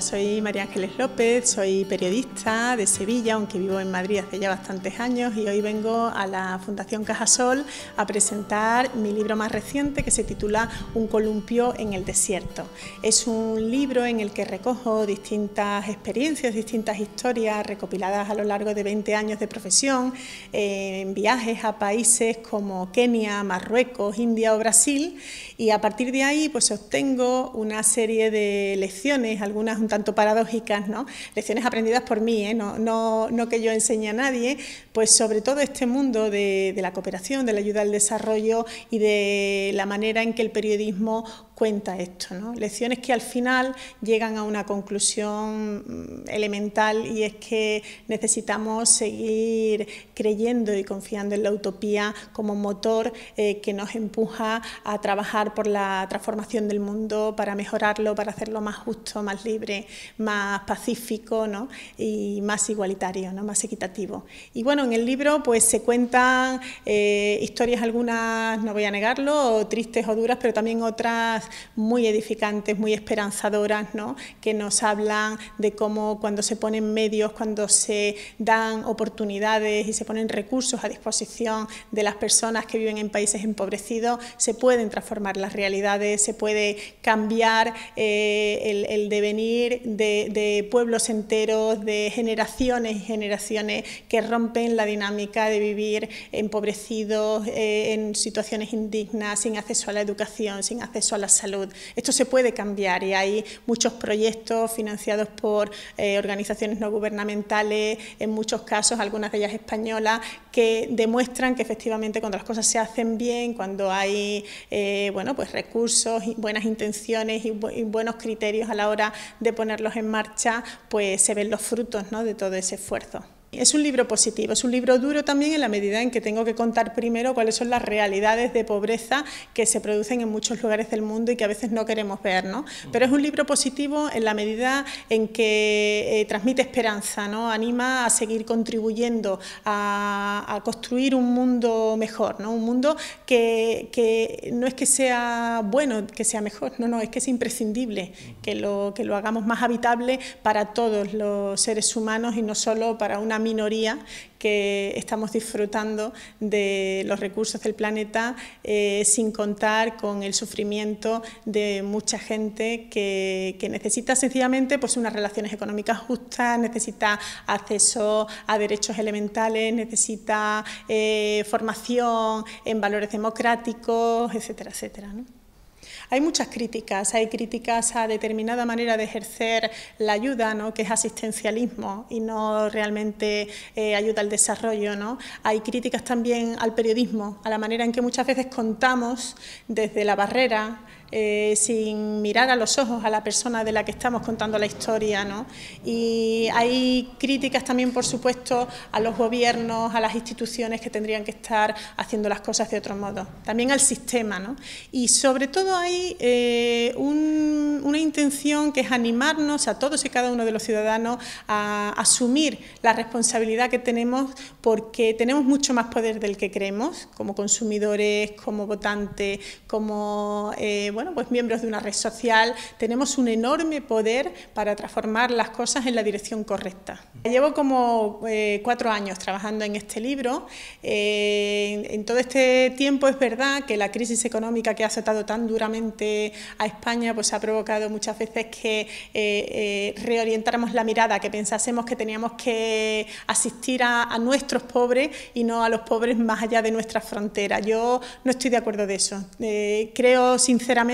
soy María Ángeles López, soy periodista de Sevilla, aunque vivo en Madrid hace ya bastantes años y hoy vengo a la Fundación Cajasol a presentar mi libro más reciente que se titula Un columpio en el desierto. Es un libro en el que recojo distintas experiencias, distintas historias recopiladas a lo largo de 20 años de profesión eh, en viajes a países como Kenia, Marruecos, India o Brasil y a partir de ahí pues obtengo una serie de lecciones, algunas tanto paradójicas, ¿no? lecciones aprendidas por mí, ¿eh? no, no, que yo enseñe a nadie, pues sobre todo este mundo de la cooperación, de la ayuda al desarrollo y de la manera en que el periodismo cuenta esto, ¿no? Lecciones que al final llegan a una conclusión mm, elemental y es que necesitamos seguir creyendo y confiando en la utopía como motor eh, que nos empuja a trabajar por la transformación del mundo para mejorarlo, para hacerlo más justo, más libre, más pacífico ¿no? y más igualitario, ¿no? más equitativo. Y bueno, en el libro pues se cuentan eh, historias algunas, no voy a negarlo, tristes o duras, pero también otras muy edificantes, muy esperanzadoras, que nos hablan de cómo cuando se ponen medios, cuando se dan oportunidades y se ponen recursos a disposición de las personas que viven en países empobrecidos, se pueden transformar las realidades, se puede cambiar eh, el, devenir de, pueblos enteros, de generaciones y generaciones que rompen la dinámica de vivir empobrecidos, eh, en situaciones indignas, sin acceso a la educación, sin acceso a la salud. Esto se puede cambiar y hay muchos proyectos financiados por eh, organizaciones no gubernamentales, en muchos casos, algunas de ellas españolas, que demuestran que efectivamente cuando las cosas se hacen bien, cuando hay eh, bueno, pues recursos buenas intenciones y, buenos criterios a la hora de ponerlos en marcha, pues se ven los frutos de todo ese esfuerzo. Es un libro positivo, es un libro duro también en la medida en que tengo que contar primero cuáles son las realidades de pobreza que se producen en muchos lugares del mundo y que a veces no queremos ver, ¿no? Pero es un libro positivo en la medida en que eh, transmite esperanza, ¿no? Anima a seguir contribuyendo a, construir un mundo mejor, ¿no? Un mundo que, no es que sea bueno, que sea mejor, no, no, es que es imprescindible que que lo hagamos más habitable para todos los seres humanos y no solo para una minoría que estamos disfrutando de los recursos del planeta eh, sin contar con el sufrimiento de mucha gente que, necesita sencillamente pues, unas relaciones económicas justas, necesita acceso a derechos elementales, necesita eh, formación en valores democráticos, etcétera, etcétera. Hay muchas críticas, hay críticas a determinada manera de ejercer la ayuda, ¿no? que es asistencialismo y no realmente eh, ayuda al desarrollo. ¿no? Hay críticas también al periodismo, a la manera en que muchas veces contamos desde la barrera, eh, sin mirar a los ojos a la persona de la que estamos contando la historia. ¿no? Y hay críticas también, por supuesto, a los gobiernos, a las instituciones que tendrían que estar haciendo las cosas de otro modo, también al sistema. ¿no? Y sobre todo hay eh, una intención que es animarnos a todos y cada uno de los ciudadanos a asumir la responsabilidad que tenemos porque tenemos mucho más poder del que creemos, como consumidores, como votantes, como... Eh, bueno, pues miembros de una red social, tenemos un enorme poder para transformar las cosas en la dirección correcta. Llevo como eh, cuatro años trabajando en este libro. Eh, en todo este tiempo es verdad que la crisis económica que ha azotado tan duramente a España, pues ha provocado muchas veces que eh, reorientáramos la mirada, que pensásemos que teníamos que asistir a, a nuestros pobres y no a los pobres más allá de nuestras fronteras. Yo no estoy de acuerdo de eso. creo sinceramente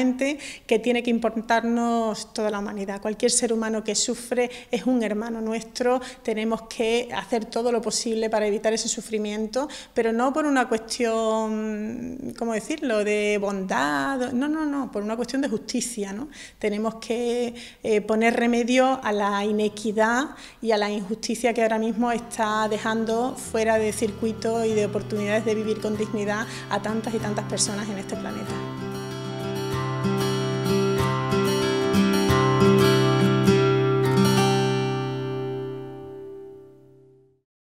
que tiene que importarnos toda la humanidad. Cualquier ser humano que sufre es un hermano nuestro, tenemos que hacer todo lo posible para evitar ese sufrimiento, pero no por una cuestión, ¿cómo decirlo?, de bondad, no, no, no, por una cuestión de justicia. ¿no? Tenemos que eh, poner remedio a la inequidad y a la injusticia que ahora mismo está dejando fuera de circuito y de oportunidades de vivir con dignidad a tantas y tantas personas en este planeta.